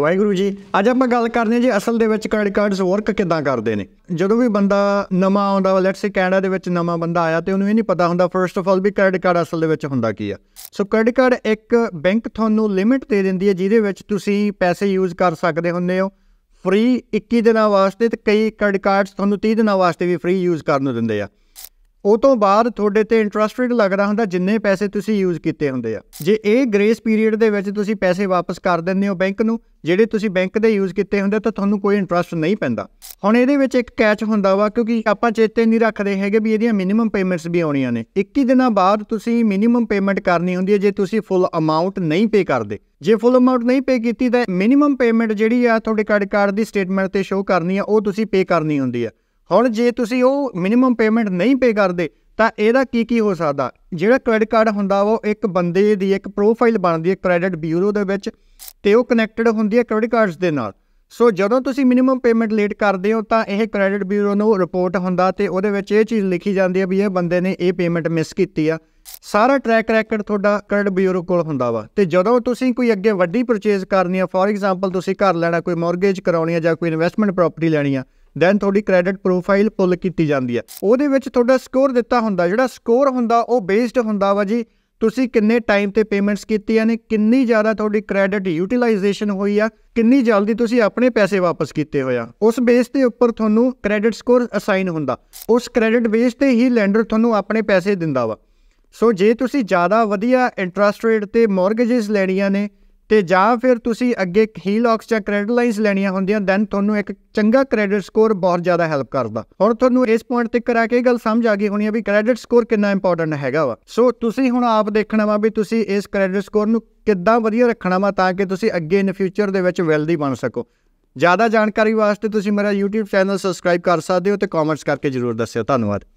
ਵਾਹਿਗੁਰੂ ਜੀ ਅੱਜ ਆਪਾਂ ਗੱਲ ਕਰਨੀ ਜੀ ਅਸਲ ਦੇ ਵਿੱਚ ਕ੍ਰੈਡਿਟ ਕਾਰਡਸ ਵਰਕ ਕਿਦਾਂ ਕਰਦੇ ਨੇ ਜਦੋਂ ਵੀ ਬੰਦਾ ਨਵਾਂ ਆਉਂਦਾ ਵਾ ਲੈਟਸ ਸੇ ਕੈਨੇਡਾ ਦੇ ਵਿੱਚ ਨਵਾਂ ਬੰਦਾ ਆਇਆ ਤੇ ਉਹਨੂੰ ਇਹ ਨਹੀਂ ਪਤਾ ਹੁੰਦਾ ਫਰਸਟ ਆਫ ਆਲ ਵੀ ਕ੍ਰੈਡਿਟ ਕਾਰਡ ਅਸਲ ਦੇ ਵਿੱਚ ਹੁੰਦਾ ਕੀ ਆ ਸੋ ਕ੍ਰੈਡਿਟ ਕਾਰਡ ਇੱਕ ਬੈਂਕ ਤੁਹਾਨੂੰ ਲਿਮਿਟ ਦੇ ਦਿੰਦੀ ਹੈ ਜਿਹਦੇ ਵਿੱਚ ਤੁਸੀਂ ਪੈਸੇ ਯੂਜ਼ ਕਰ ਸਕਦੇ ਹੁੰਦੇ ਹੋ ਫ੍ਰੀ 21 ਦਿਨਾਂ ਵਾਸਤੇ ਤੇ ਕਈ ਕ੍ਰੈਡਿਟ ਕਾਰਡਸ ਤੁਹਾਨੂੰ 30 ਦਿਨਾਂ ਵਾਸਤੇ ਵੀ ਫ੍ਰੀ ਯੂਜ਼ ਕਰਨ ਨੂੰ ਦਿੰਦੇ ਆ ਉਹ ਤੋਂ ਬਾਅਦ ਤੁਹਾਡੇ ਤੇ ਇੰਟਰਸਟ ਰੇਟ ਲੱਗਦਾ ਹੁੰਦਾ ਜਿੰਨੇ ਪੈਸੇ ਤੁਸੀਂ ਯੂਜ਼ ਕੀਤੇ ਹੁੰਦੇ ਆ ਜੇ ਇਹ ਗ੍ਰੇਸ ਪੀਰੀਅਡ ਦੇ ਵਿੱਚ ਤੁਸੀਂ ਪੈਸੇ ਵਾਪਸ ਕਰ ਦਿੰਦੇ ਹੋ ਬੈਂਕ ਨੂੰ ਜਿਹੜੇ ਤੁਸੀਂ ਬੈਂਕ ਦੇ ਯੂਜ਼ ਕੀਤੇ ਹੁੰਦੇ ਤਾਂ ਤੁਹਾਨੂੰ ਕੋਈ ਇੰਟਰਸਟ ਨਹੀਂ ਪੈਂਦਾ ਹੁਣ ਇਹਦੇ ਵਿੱਚ ਇੱਕ ਕੈਚ ਹੁੰਦਾ ਵਾ ਕਿਉਂਕਿ ਆਪਾਂ ਚੇਤੇ ਨਹੀਂ ਰੱਖਦੇ ਹੈਗੇ ਵੀ ਇਹਦੀਆਂ ਮਿਨੀਮਮ ਪੇਮੈਂਟਸ ਵੀ ਆਉਣੀਆਂ ਨੇ 21 ਦਿਨਾਂ ਬਾਅਦ ਤੁਸੀਂ ਮਿਨੀਮਮ ਪੇਮੈਂਟ ਕਰਨੀ ਹੁੰਦੀ ਹੈ ਜੇ ਤੁਸੀਂ ਫੁੱਲ ਅਮਾਉਂਟ ਨਹੀਂ ਪੇ ਕਰਦੇ ਜੇ ਫੁੱਲ ਅਮਾਉਂਟ ਨਹੀਂ ਪੇ ਕੀਤੀ ਤਾਂ ਮਿਨੀਮਮ ਪੇਮੈਂਟ ਜਿਹੜੀ ਆ ਤੁਹਾਡੇ ਕਾਰਡ ਕਾਰਡ ਦੀ ਸਟੇਟਮੈਂਟ ਤੇ ਸ਼ੋਅ ਕਰਨੀ ਆ ਉਹ ਤੁਸੀਂ ਪੇ ਕਰਨੀ ਹੁੰਦੀ ਆ ਹੁਣ ਜੇ ਤੁਸੀਂ ਉਹ ਮਿਨੀਮਮ ਪੇਮੈਂਟ ਨਹੀਂ ਪੇ ਕਰਦੇ ਤਾਂ ਇਹਦਾ ਕੀ ਕੀ ਹੋ ਸਕਦਾ ਜਿਹੜਾ ਕ੍ਰੈਡਿਟ ਕਾਰਡ ਹੁੰਦਾ ਉਹ ਇੱਕ ਬੰਦੇ ਦੀ ਇੱਕ ਪ੍ਰੋਫਾਈਲ ਬਣਦੀ ਹੈ ਕ੍ਰੈਡਿਟ ਬਿਊਰੋ ਦੇ ਵਿੱਚ ਤੇ ਉਹ ਕਨੈਕਟਡ ਹੁੰਦੀ ਹੈ ਕ੍ਰੈਡਿਟ ਕਾਰਡਸ ਦੇ ਨਾਲ ਸੋ ਜਦੋਂ ਤੁਸੀਂ ਮਿਨੀਮਮ ਪੇਮੈਂਟ ਲੇਟ ਕਰਦੇ ਹੋ ਤਾਂ ਇਹ ਕ੍ਰੈਡਿਟ ਬਿਊਰੋ ਨੂੰ ਰਿਪੋਰਟ ਹੁੰਦਾ ਤੇ ਉਹਦੇ ਵਿੱਚ ਇਹ ਚੀਜ਼ ਲਿਖੀ ਜਾਂਦੀ ਹੈ ਵੀ ਇਹ ਬੰਦੇ ਨੇ ਇਹ ਪੇਮੈਂਟ ਮਿਸ ਕੀਤੀ ਆ ਸਾਰਾ ਟਰੈਕ ਰੈਕਡ ਤੁਹਾਡਾ ਕ੍ਰੈਡਿਟ ਬਿਊਰੋ ਕੋਲ ਹੁੰਦਾ ਵਾ ਤੇ ਜਦੋਂ ਤੁਸੀਂ ਕੋਈ ਅੱਗੇ ਵੱਡੀ ਪਰਚੇਜ਼ ਕਰਨੀ ਆ ਫੋਰ ਐਗਜ਼ਾਮਪਲ ਤੁਸੀਂ ਘਰ ਲੈਣਾ ਕੋਈ ਮਾਰਗੇਜ ਕਰਾਉਣੀ ਆ ਜਾਂ ਕੋਈ ਇਨਵੈਸਟਮੈਂਟ ਪ੍ਰਾਪਰਟੀ ਲੈਣੀ ਆ ਦੈਨ ਤੁਹਾਡੀ ਕ੍ਰੈਡਿਟ ਪ੍ਰੋਫਾਈਲ ਪੁੱਲ ਕੀਤੀ ਜਾਂਦੀ ਹੈ ਉਹਦੇ ਵਿੱਚ ਤੁਹਾਡਾ ਸਕੋਰ ਦਿੱਤਾ ਹੁੰਦਾ ਜਿਹੜਾ ਸਕੋਰ ਹੁੰਦਾ ਉਹ ਬੇਸਡ ਹੁੰਦਾ ਵਾ ਜੀ ਤੁਸੀਂ ਕਿੰਨੇ ਟਾਈਮ ਤੇ ਪੇਮੈਂਟਸ ਕੀਤੀਆਂ ਨੇ ਕਿੰਨੀ ਜ਼ਿਆਦਾ ਤੁਹਾਡੀ ਕ੍ਰੈਡਿਟ ਯੂਟਿਲਾਈਜੇਸ਼ਨ ਹੋਈ ਆ ਕਿੰਨੀ ਜਲਦੀ ਤੁਸੀਂ ਆਪਣੇ ਪੈਸੇ ਵਾਪਸ ਕੀਤੇ ਹੋਇਆ ਉਸ ਬੇਸ ਤੇ ਉੱਪਰ ਤੁਹਾਨੂੰ ਕ੍ਰੈਡਿਟ ਸਕੋਰ ਅਸਾਈਨ ਹੁੰਦਾ ਉਸ ਕ੍ਰੈਡਿਟ ਬੇਸ ਤੇ ਹੀ ਲੈਂਡਰ ਤੁਹਾਨੂੰ ਆਪਣੇ ਪੈਸੇ ਦਿੰਦਾ ਵਾ ਸੋ ਜੇ ਤੁਸੀਂ ਜ਼ਿਆਦਾ ਵਧੀਆ ਇੰਟਰਸਟ ਰੇਟ ਤੇ ਮਾਰਗੇਜਸ ਲੈਣੀਆਂ ਨੇ ਤੇ ਜਾਂ ਫਿਰ ਤੁਸੀਂ ਅੱਗੇ ਹੀਲੌਕਸ ਜਾਂ ਕ੍ਰੈਡਿਟ ਲਾਈਨਸ ਲੈਣੀਆਂ ਹੁੰਦੀਆਂ ਦੈਨ ਤੁਹਾਨੂੰ ਇੱਕ ਚੰਗਾ ਕ੍ਰੈਡਿਟ ਸਕੋਰ ਬਹੁਤ ਜ਼ਿਆਦਾ ਹੈਲਪ ਕਰਦਾ ਹੁਣ ਤੁਹਾਨੂੰ ਇਸ ਪੁਆਇੰਟ ਤੇ ਕਰਾ ਕੇ ਗੱਲ ਸਮਝ ਆ ਗਈ ਹੋਣੀ ਆ ਵੀ ਕ੍ਰੈਡਿਟ ਸਕੋਰ ਕਿੰਨਾ ਇੰਪੋਰਟੈਂਟ ਹੈਗਾ ਵਾ ਸੋ ਤੁਸੀਂ ਹੁਣ ਆਪ ਦੇਖਣਾ ਵਾ ਵੀ ਤੁਸੀਂ ਇਸ ਕ੍ਰੈਡਿਟ ਸਕੋਰ ਨੂੰ ਕਿੱਦਾਂ ਵਧੀਆ ਰੱਖਣਾ ਵਾ ਤਾਂ ਕਿ ਤੁਸੀਂ ਅੱਗੇ ਇਨ ਫਿਊਚਰ ਦੇ ਵਿੱਚ ਵੈਲਦੀ ਬਣ ਸਕੋ ਜ਼ਿਆਦਾ ਜਾਣਕਾਰੀ ਵਾਸਤੇ ਤੁਸੀਂ ਮੇਰਾ YouTube ਚੈਨਲ ਸਬਸਕ੍ਰਾਈਬ ਕਰ ਸਕਦੇ ਹੋ ਤੇ ਕਮੈਂਟਸ ਕਰਕੇ ਜਰੂਰ ਦੱਸਿਓ ਧੰਨਵਾਦ